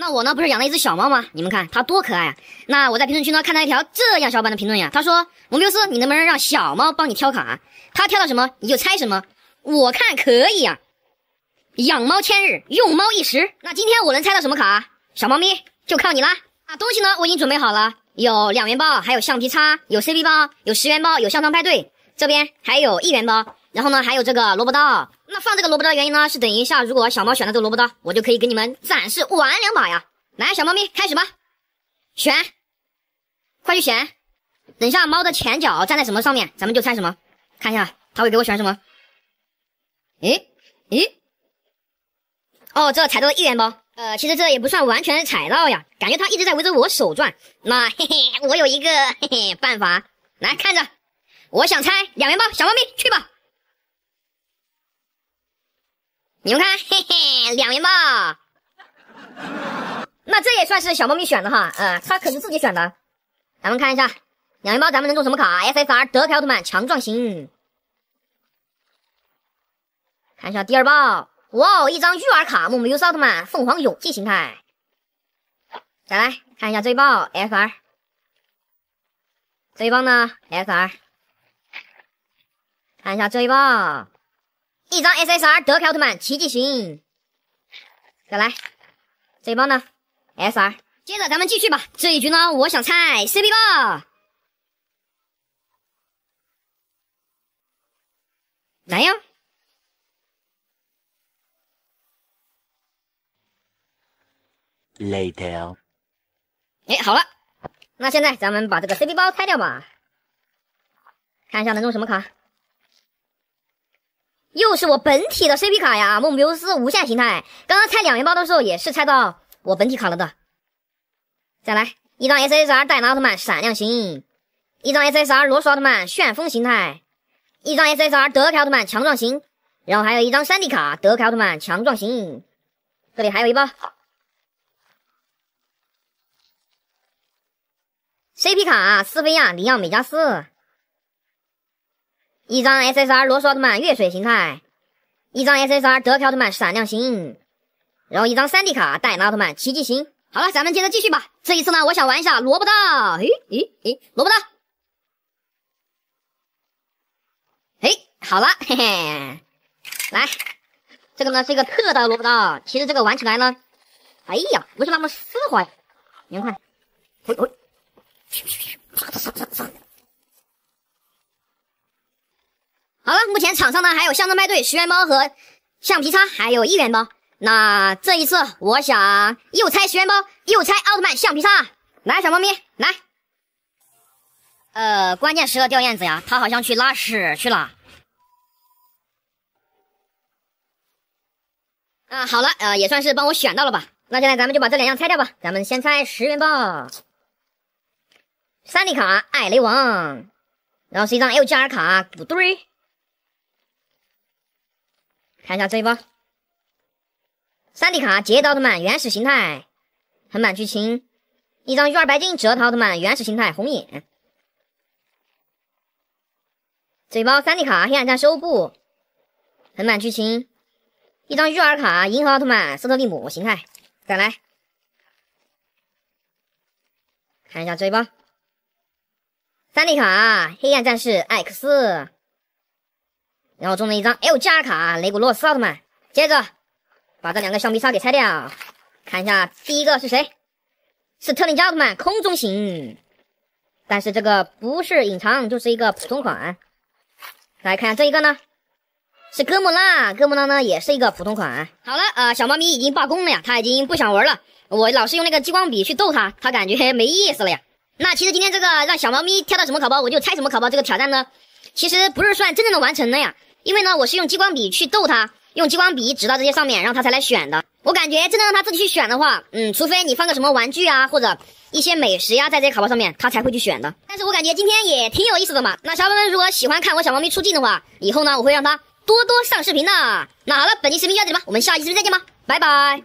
那我呢不是养了一只小猫吗？你们看它多可爱啊！那我在评论区呢看到一条这样小伙伴的评论呀，他说：“蒙牛斯，你能不能让小猫帮你挑卡？它挑到什么你就猜什么？我看可以呀。养猫千日，用猫一时。那今天我能猜到什么卡？小猫咪就靠你啦！啊，东西呢我已经准备好了，有两元包，还有橡皮擦，有 CP 包，有十元包，有香肠派对，这边还有一元包，然后呢还有这个萝卜刀。”那放这个萝卜刀的原因呢？是等一下，如果小猫选了这个萝卜刀，我就可以给你们展示玩两把呀。来，小猫咪，开始吧，选，快去选。等一下，猫的前脚站在什么上面，咱们就猜什么。看一下，它会给我选什么？诶，诶，哦，这踩到了一元包。呃，其实这也不算完全踩到呀，感觉它一直在围着我手转。那嘿嘿，我有一个嘿嘿办法，来，看着，我想猜两元包。小猫咪，去吧。你们看，嘿嘿，两元包，那这也算是小猫咪选的哈，嗯，它可是自己选的。咱们看一下，两元包咱们能中什么卡？SSR 德凯奥特曼强壮型，看一下第二包，哇哦，一张育儿卡，梦比优斯奥特曼凤凰勇气形态。再来看一下这一包 SR，这一包呢 SR，看一下这一包。一张 SSR 德凯奥特曼奇迹型，再来，这一包呢，SR。接着咱们继续吧，这一局呢，我想拆 CP 包，来呀。Later。哎，好了，那现在咱们把这个 CP 包拆掉吧，看一下能中什么卡。又是我本体的 CP 卡呀，梦比优斯无限形态。刚刚拆两元包的时候也是拆到我本体卡了的。再来一张 SSR 戴拿奥特曼闪亮型，一张 SSR 罗索奥特曼旋风形态，一张 SSR 德凯奥特曼强壮型，然后还有一张3 D 卡德凯奥特曼强壮型。这里还有一包 CP 卡斯菲亚里亚美加斯。一张 SSR 罗索奥特曼月水形态，一张 SSR 德凯奥特曼闪亮型，然后一张三 D 卡戴拿奥特曼奇迹型。好了，咱们接着继续吧。这一次呢，我想玩一下萝卜刀，诶诶诶，萝卜刀，诶，好了，嘿嘿，来，这个呢是一个特的萝卜刀。其实这个玩起来呢，哎呀，不是那么丝滑呀。你们看，会会。上呢还有象征派对十元包和橡皮擦，还有一元包。那这一次我想又拆十元包，又拆奥特曼橡皮擦。来，小猫咪，来。呃，关键时刻掉链子呀，它好像去拉屎去了。啊，好了，呃，也算是帮我选到了吧。那现在咱们就把这两样拆掉吧。咱们先拆十元包，三丽卡艾雷王，然后是一张 L G R 卡骨堆。看一下这一包三 D 卡捷德奥特曼原始形态横版剧情，一张玉儿白金折德奥特曼原始形态红眼。这一包三 D 卡黑暗战士欧布横版剧情，一张玉儿卡银河奥特曼斯特利姆形态再来。看一下这一包三 D 卡黑暗战士艾克斯。然后中了一张 L 加 r 卡雷古洛斯奥特曼，接着把这两个橡皮擦给拆掉，看一下第一个是谁？是特利迦奥特曼空中型，但是这个不是隐藏，就是一个普通款。来看一下这一个呢，是哥莫拉，哥莫拉呢也是一个普通款。好了，呃，小猫咪已经罢工了呀，它已经不想玩了。我老是用那个激光笔去逗它，它感觉没意思了呀。那其实今天这个让小猫咪挑到什么卡包，我就拆什么卡包，这个挑战呢，其实不是算真正的完成了呀。因为呢，我是用激光笔去逗它，用激光笔指到这些上面，然后它才来选的。我感觉真的让它自己去选的话，嗯，除非你放个什么玩具啊，或者一些美食呀，在这些卡包上面，它才会去选的。但是我感觉今天也挺有意思的嘛。那小伙伴们如果喜欢看我小猫咪出镜的话，以后呢我会让它多多上视频的。那好了，本期视频就到这里吧，我们下期视频再见吧，拜拜。